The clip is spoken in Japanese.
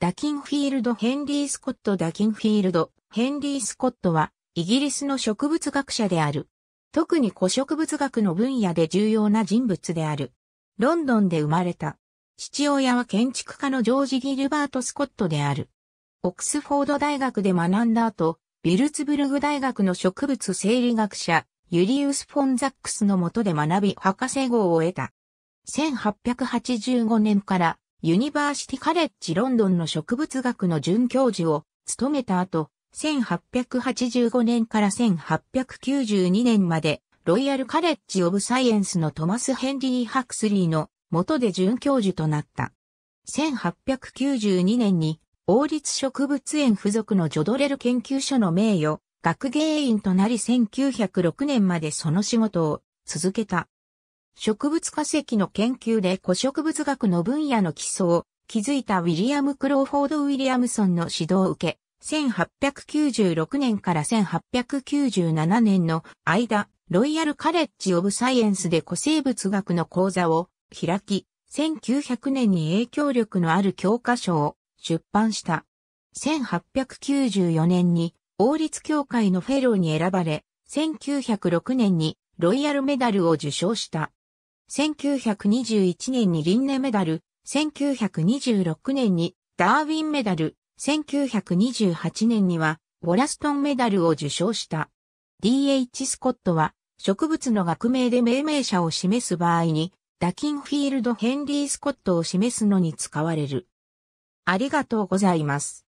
ダキンフィールド・ヘンリー・スコット・ダキンフィールド・ヘンリー・スコットは、イギリスの植物学者である。特に古植物学の分野で重要な人物である。ロンドンで生まれた。父親は建築家のジョージ・ギルバート・スコットである。オックスフォード大学で学んだ後、ビルツブルグ大学の植物生理学者、ユリウス・フォンザックスの下で学び博士号を得た。1885年からユニバーシティカレッジロンドンの植物学の准教授を務めた後、1885年から1892年まで、ロイヤルカレッジオブサイエンスのトマス・ヘンリー・ハクスリーの元で准教授となった。1892年に、王立植物園付属のジョドレル研究所の名誉、学芸員となり1906年までその仕事を続けた。植物化石の研究で古植物学の分野の基礎を築いたウィリアム・クローフォード・ウィリアムソンの指導を受け、1896年から1897年の間、ロイヤルカレッジ・オブ・サイエンスで古生物学の講座を開き、1900年に影響力のある教科書を出版した。1894年に王立協会のフェローに選ばれ、1906年にロイヤルメダルを受賞した。1921年にリンネメダル、1926年にダーウィンメダル、1928年にはウォラストンメダルを受賞した。D.H. スコットは植物の学名で命名者を示す場合にダキンフィールド・ヘンリー・スコットを示すのに使われる。ありがとうございます。